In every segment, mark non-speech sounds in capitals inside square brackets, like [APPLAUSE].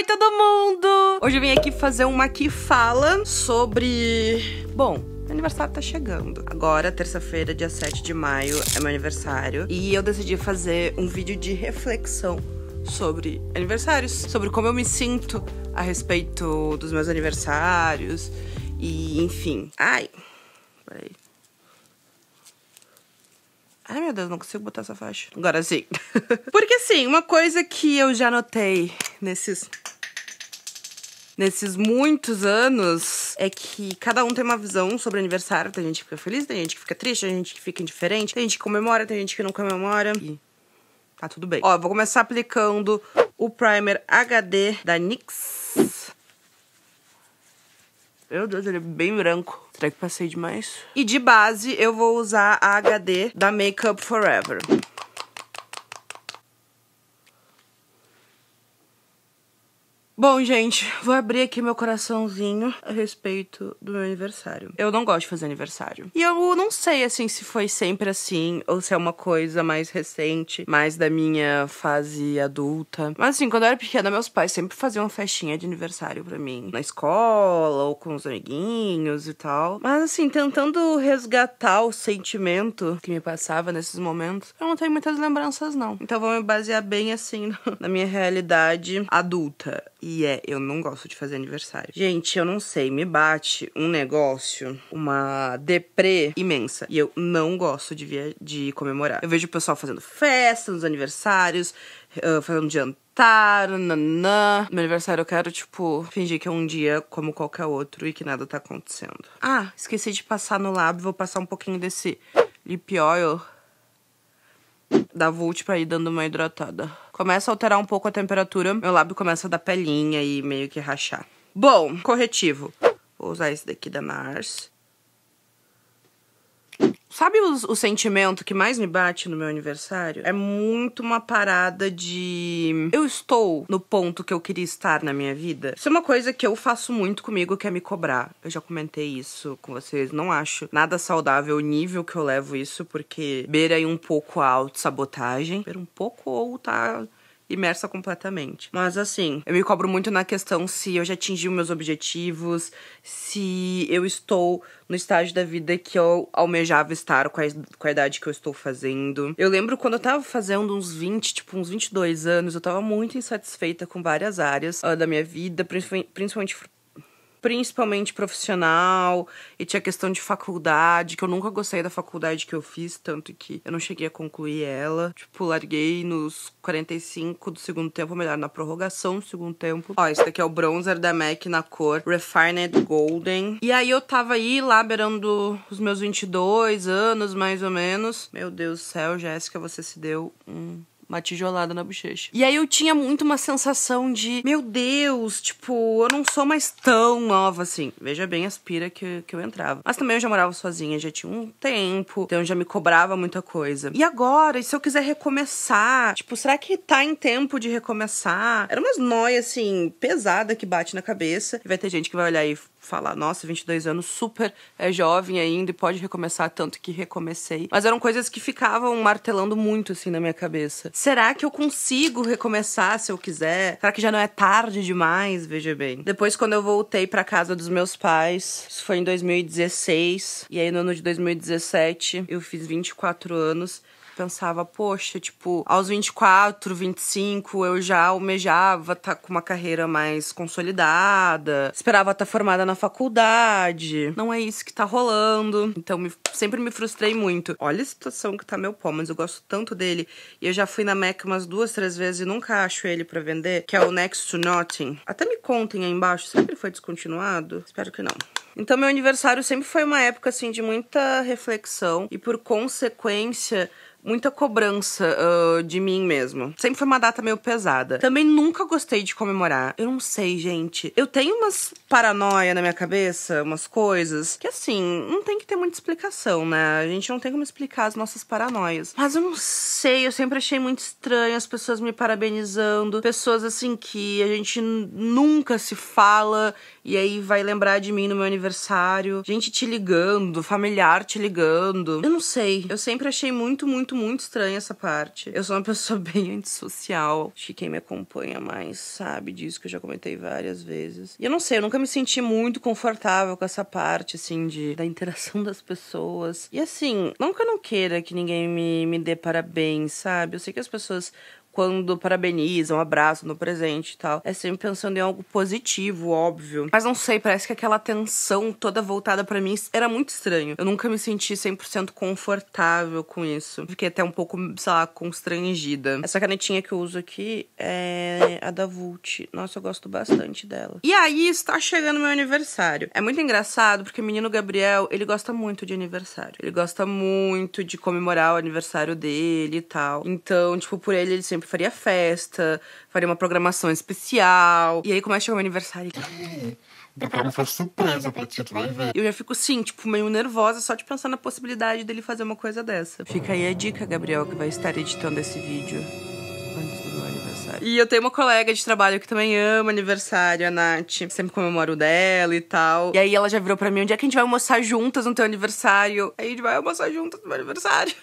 Oi, todo mundo! Hoje eu vim aqui fazer uma que fala sobre. Bom, meu aniversário tá chegando. Agora, terça-feira, dia 7 de maio, é meu aniversário. E eu decidi fazer um vídeo de reflexão sobre aniversários, sobre como eu me sinto a respeito dos meus aniversários e enfim. Ai, peraí. Ai, meu Deus, não consigo botar essa faixa. Agora sim. [LAUGHS] Porque, assim, uma coisa que eu já notei nesses nesses muitos anos é que cada um tem uma visão sobre aniversário. Tem gente que fica feliz, tem gente que fica triste, tem gente que fica indiferente, tem gente que comemora, tem gente que não comemora. E tá tudo bem. Ó, vou começar aplicando o primer HD da NYX. Meu Deus, ele é bem branco. Será que passei demais? E de base, eu vou usar a HD da Makeup Forever. Bom, gente, vou abrir aqui meu coraçãozinho a respeito do meu aniversário. Eu não gosto de fazer aniversário. E eu não sei, assim, se foi sempre assim ou se é uma coisa mais recente, mais da minha fase adulta. Mas, assim, quando eu era pequena, meus pais sempre faziam uma festinha de aniversário para mim. Na escola ou com os amiguinhos e tal. Mas, assim, tentando resgatar o sentimento que me passava nesses momentos, eu não tenho muitas lembranças, não. Então, vou me basear bem, assim, [LAUGHS] na minha realidade adulta. E é, eu não gosto de fazer aniversário. Gente, eu não sei, me bate um negócio, uma deprê imensa. E eu não gosto de, via de comemorar. Eu vejo o pessoal fazendo festa nos aniversários, uh, fazendo jantar jantar, nanã. Meu aniversário eu quero, tipo, fingir que é um dia como qualquer outro e que nada tá acontecendo. Ah, esqueci de passar no lábio, vou passar um pouquinho desse lip oil da Vult pra ir dando uma hidratada. Começa a alterar um pouco a temperatura, meu lábio começa a dar pelinha e meio que rachar. Bom, corretivo. Vou usar esse daqui da Mars. Sabe os, o sentimento que mais me bate no meu aniversário? É muito uma parada de. Eu estou no ponto que eu queria estar na minha vida. Isso é uma coisa que eu faço muito comigo, que é me cobrar. Eu já comentei isso com vocês. Não acho nada saudável o nível que eu levo isso, porque beira aí um pouco a sabotagem Beira um pouco ou tá imersa completamente. Mas assim, eu me cobro muito na questão se eu já atingi os meus objetivos, se eu estou no estágio da vida que eu almejava estar, com a, com a idade que eu estou fazendo. Eu lembro quando eu tava fazendo uns 20, tipo uns 22 anos, eu tava muito insatisfeita com várias áreas uh, da minha vida, principalmente principalmente profissional, e tinha questão de faculdade, que eu nunca gostei da faculdade que eu fiz, tanto que eu não cheguei a concluir ela. Tipo, larguei nos 45 do segundo tempo, ou melhor, na prorrogação do segundo tempo. Ó, esse daqui é o bronzer da MAC na cor Refined Golden. E aí eu tava aí, lá beirando os meus 22 anos, mais ou menos. Meu Deus do céu, Jéssica, você se deu um uma tijolada na bochecha. E aí eu tinha muito uma sensação de, meu Deus, tipo, eu não sou mais tão nova assim. Veja bem as pira que, que eu entrava. Mas também eu já morava sozinha, já tinha um tempo, então já me cobrava muita coisa. E agora, e se eu quiser recomeçar? Tipo, será que tá em tempo de recomeçar? Era umas noias, assim, pesada que bate na cabeça. E vai ter gente que vai olhar e falar, nossa, 22 anos, super é jovem ainda e pode recomeçar tanto que recomecei. Mas eram coisas que ficavam martelando muito assim na minha cabeça. Será que eu consigo recomeçar se eu quiser? Será que já não é tarde demais? Veja bem. Depois quando eu voltei para casa dos meus pais, isso foi em 2016, e aí no ano de 2017 eu fiz 24 anos pensava, poxa, tipo, aos 24, 25, eu já almejava estar tá com uma carreira mais consolidada, esperava estar tá formada na faculdade. Não é isso que tá rolando. Então, me, sempre me frustrei muito. Olha a situação que tá meu pó, mas eu gosto tanto dele. E eu já fui na Mac umas duas, três vezes e nunca acho ele para vender, que é o Next to Nothing. Até me contem aí embaixo, sempre foi descontinuado? Espero que não. Então, meu aniversário sempre foi uma época assim de muita reflexão e, por consequência, muita cobrança uh, de mim mesmo. Sempre foi uma data meio pesada. Também nunca gostei de comemorar. Eu não sei, gente. Eu tenho umas paranoia na minha cabeça, umas coisas que assim, não tem que ter muita explicação, né? A gente não tem como explicar as nossas paranoias. Mas eu não sei, eu sempre achei muito estranho as pessoas me parabenizando, pessoas assim que a gente nunca se fala e aí vai lembrar de mim no meu aniversário aniversário, gente te ligando, familiar te ligando. Eu não sei. Eu sempre achei muito, muito, muito estranha essa parte. Eu sou uma [LAUGHS] pessoa bem antissocial. Acho que quem me acompanha mais sabe disso, que eu já comentei várias vezes. E eu não sei, eu nunca me senti muito confortável com essa parte, assim, de, da interação [LAUGHS] das pessoas. E assim, não que eu não queira que ninguém me, me dê parabéns, sabe? Eu sei que as pessoas quando parabenizam, abraço no presente e tal. É sempre pensando em algo positivo, óbvio. Mas não sei, parece que aquela tensão toda voltada para mim era muito estranho. Eu nunca me senti 100% confortável com isso. Fiquei até um pouco, sei lá, constrangida. Essa canetinha que eu uso aqui é a da Vult. Nossa, eu gosto bastante dela. E aí está chegando meu aniversário. É muito engraçado porque o menino Gabriel, ele gosta muito de aniversário. Ele gosta muito de comemorar o aniversário dele e tal. Então, tipo, por ele, ele sempre faria festa, faria uma programação especial. E aí começa o meu aniversário. E... [LAUGHS] preparar não festa surpresa pra ti, tu vai tipo, ver. Eu já fico, sim, tipo, meio nervosa só de pensar na possibilidade dele fazer uma coisa dessa. Fica aí a dica, Gabriel, que vai estar editando esse vídeo antes do meu aniversário. E eu tenho uma colega de trabalho que também ama aniversário, a Nath. Sempre comemoro o dela e tal. E aí ela já virou pra mim, onde um é que a gente vai almoçar juntas no teu aniversário? Aí a gente vai almoçar juntas no meu aniversário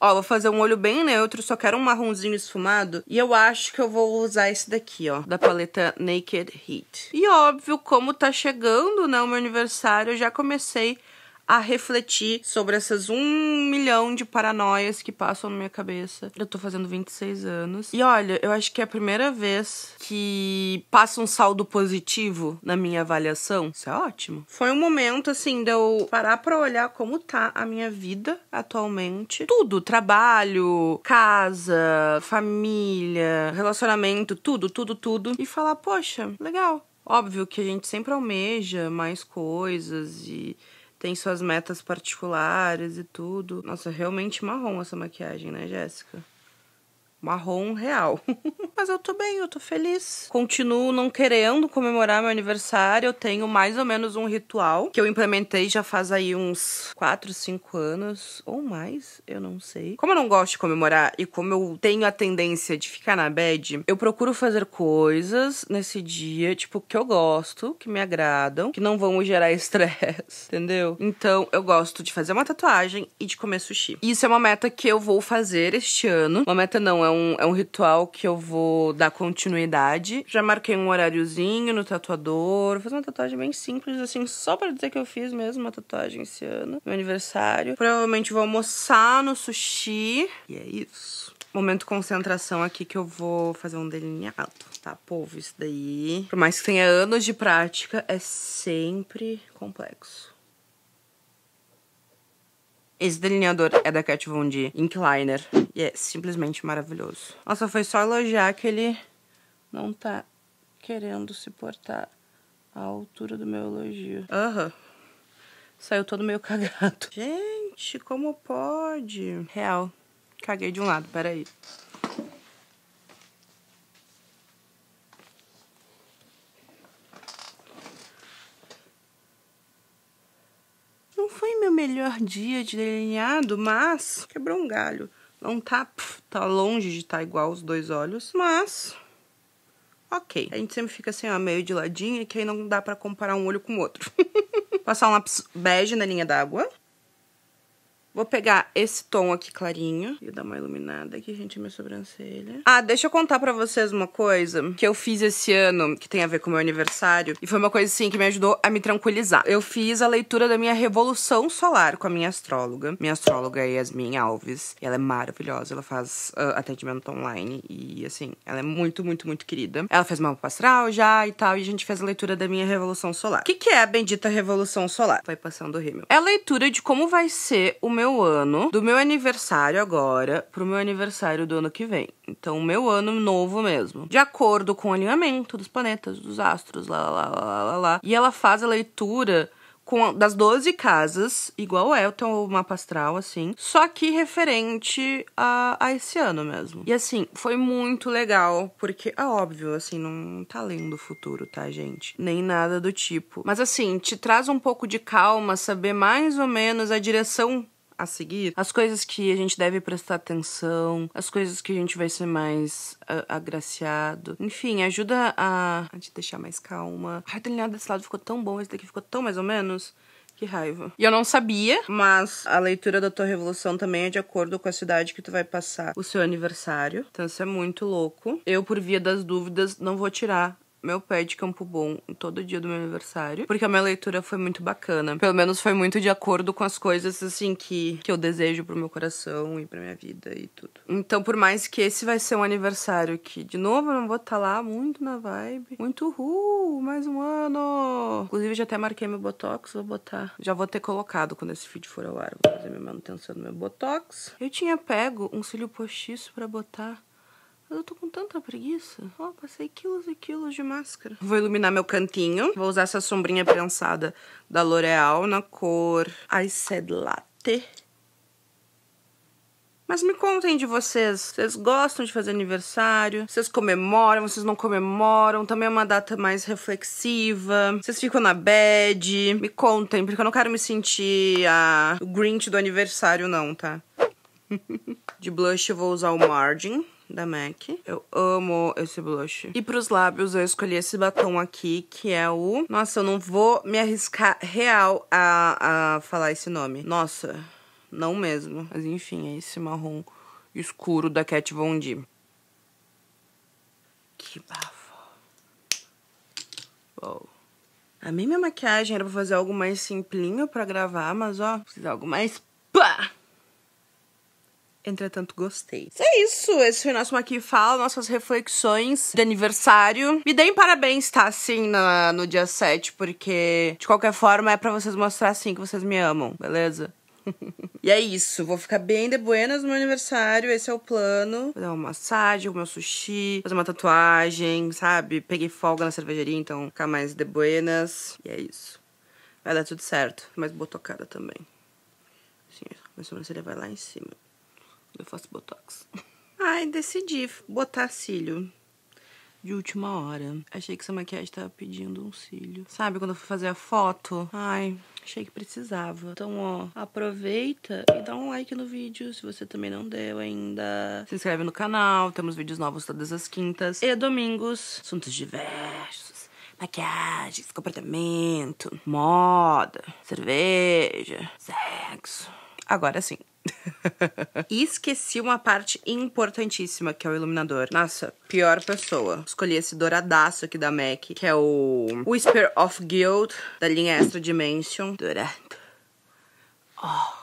ó, vou fazer um olho bem neutro, só quero um marronzinho esfumado. E eu acho que eu vou usar esse daqui, ó, da paleta Naked Heat. E óbvio, como tá chegando, né, o meu aniversário, eu já comecei a refletir sobre essas um milhão de paranoias que passam na minha cabeça. Eu tô fazendo 26 anos. E olha, eu acho que é a primeira vez que passa um saldo positivo na minha avaliação. Isso é ótimo. Foi um momento, assim, de eu parar pra olhar como tá a minha vida atualmente. Tudo: trabalho, casa, família, relacionamento, tudo, tudo, tudo. E falar, poxa, legal. Óbvio que a gente sempre almeja mais coisas e tem suas metas particulares e tudo. Nossa, realmente marrom essa maquiagem, né, Jéssica? marrom real. [LAUGHS] Mas eu tô bem, eu tô feliz. Continuo não querendo comemorar meu aniversário. Eu tenho mais ou menos um ritual que eu implementei já faz aí uns 4, 5 anos ou mais, eu não sei. Como eu não gosto de comemorar e como eu tenho a tendência de ficar na bed, eu procuro fazer coisas nesse dia, tipo, que eu gosto, que me agradam, que não vão gerar [LAUGHS] estresse, entendeu? Então, eu gosto de fazer uma tatuagem e de comer sushi. Isso é uma meta que eu vou fazer este ano. Uma meta não, é é um, é um ritual que eu vou dar continuidade. Já marquei um horáriozinho no tatuador. Vou fazer uma tatuagem bem simples, assim, só para dizer que eu fiz mesmo uma tatuagem esse ano. Meu aniversário. Provavelmente vou almoçar no sushi. E é isso. Momento concentração aqui que eu vou fazer um delineado, tá? Povo, isso daí. Por mais que tenha anos de prática, é sempre complexo. Esse delineador é da Kat Von D Incliner e é simplesmente maravilhoso. Nossa, foi só elogiar que ele não tá querendo se portar à altura do meu elogio. Aham. Saiu todo meio [LAUGHS] cagado. Gente, como pode? Real, caguei de um lado, peraí. não foi meu melhor dia de delineado, mas quebrou um galho. Não tá, tá longe de estar tá igual os dois olhos, mas ok. A gente sempre fica assim, ó, meio de ladinho, que aí não dá pra comparar um olho com o outro. [LAUGHS] Passar um lápis bege na linha d'água. Vou pegar esse tom aqui clarinho e dar uma iluminada aqui, gente, minha sobrancelha. Ah, deixa eu contar pra vocês uma coisa que eu fiz esse ano, que tem a ver com o meu aniversário. E foi uma coisa, assim, que me ajudou a me tranquilizar. Eu fiz a leitura da minha Revolução Solar com a minha astróloga. Minha astróloga é Yasmin Alves. ela é maravilhosa, ela faz uh, atendimento online e, assim, ela é muito, muito, muito querida. Ela fez mapa astral já e tal, e a gente fez a leitura da minha Revolução Solar. O que, que é a bendita Revolução Solar? Vai passando o rímel. É a leitura de como vai ser o meu ano, do meu aniversário agora, pro meu aniversário do ano que vem. Então, o meu ano novo mesmo. De acordo com o alinhamento dos planetas, dos astros, lá, lá, lá, lá, lá. E ela faz a leitura com, das 12 casas, igual é o teu mapa astral, assim, só que referente a, a esse ano mesmo. E assim, foi muito legal, porque é óbvio, assim, não tá lendo o futuro, tá, gente? Nem nada do tipo. Mas assim, te traz um pouco de calma saber mais ou menos a direção a seguir, as coisas que a gente deve prestar atenção, as coisas que a gente vai ser mais agraciado. Enfim, ajuda a, a te deixar mais calma. Ai, delineado desse lado ficou tão bom, esse daqui ficou tão mais ou menos. Que raiva. E eu não sabia, mas a leitura da tua revolução também é de acordo com a cidade que tu vai passar o seu aniversário. Então isso é muito louco. Eu, por via das dúvidas, não vou tirar meu pé de Campo Bom todo dia do meu aniversário, porque a minha leitura foi muito bacana. Pelo menos foi muito de acordo com as coisas assim que, que eu desejo pro meu coração e pra minha vida e tudo. Então, por mais que esse vai ser um aniversário que, de novo, eu não vou estar tá lá muito na vibe, muito ru, uh, mais um ano. Inclusive, já até marquei meu botox, vou botar. Já vou ter colocado quando esse feed for ao ar, vou fazer minha manutenção do meu botox. Eu tinha pego um cílio postiço para botar eu tô com tanta preguiça. Ó, oh, passei quilos e quilos de máscara. Vou iluminar meu cantinho. Vou usar essa sombrinha prensada da L'Oreal na cor I Said Latte. Mas me contem de vocês. Vocês gostam de fazer aniversário? Vocês comemoram? Vocês não comemoram? Também é uma data mais reflexiva. Vocês ficam na bad? Me contem, porque eu não quero me sentir a... o Grinch do aniversário, não, tá? [LAUGHS] de blush eu vou usar o Margin da MAC. Eu amo esse blush. E pros lábios eu escolhi esse batom aqui, que é o... Nossa, eu não vou me arriscar real a, a falar esse nome. Nossa, não mesmo. Mas enfim, é esse marrom escuro da Kat Von D. Que bafo. Uou. A minha maquiagem era pra fazer algo mais simplinho pra gravar, mas ó, precisa de algo mais pá! Entretanto, gostei. É isso. Esse foi nosso Maqui Fala, nossas reflexões de aniversário. Me deem parabéns, tá? Assim, na, no dia 7, porque de qualquer forma é para vocês mostrar, assim, que vocês me amam, beleza? [LAUGHS] e é isso, vou ficar bem de buenas no meu aniversário, esse é o plano. Vou dar uma massagem, comer um sushi, fazer uma tatuagem, sabe? Peguei folga na cervejaria, então ficar mais de buenas. E é isso. Vai dar tudo certo, mas botocada também. Assim, minha sobrancelha vai lá em cima. Eu faço botox. Ai, decidi botar cílio de última hora. Achei que essa maquiagem tava pedindo um cílio. Sabe quando eu fui fazer a foto? Ai, achei que precisava. Então, ó, aproveita e dá um like no vídeo se você também não deu ainda. Se inscreve no canal, temos vídeos novos todas as quintas e domingos. Assuntos diversos. Maquiagens, comportamento, moda, cerveja, sexo. Agora sim. [LAUGHS] e esqueci uma parte importantíssima, que é o iluminador. Nossa, pior pessoa. Escolhi esse douradaço aqui da MAC, que é o Whisper of Guild, da linha Extra Dimension. Dourado. Oh,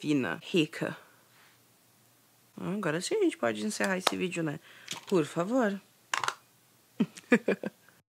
fina, rica. Ah, agora sim a gente pode encerrar esse vídeo, né? Por favor. [LAUGHS]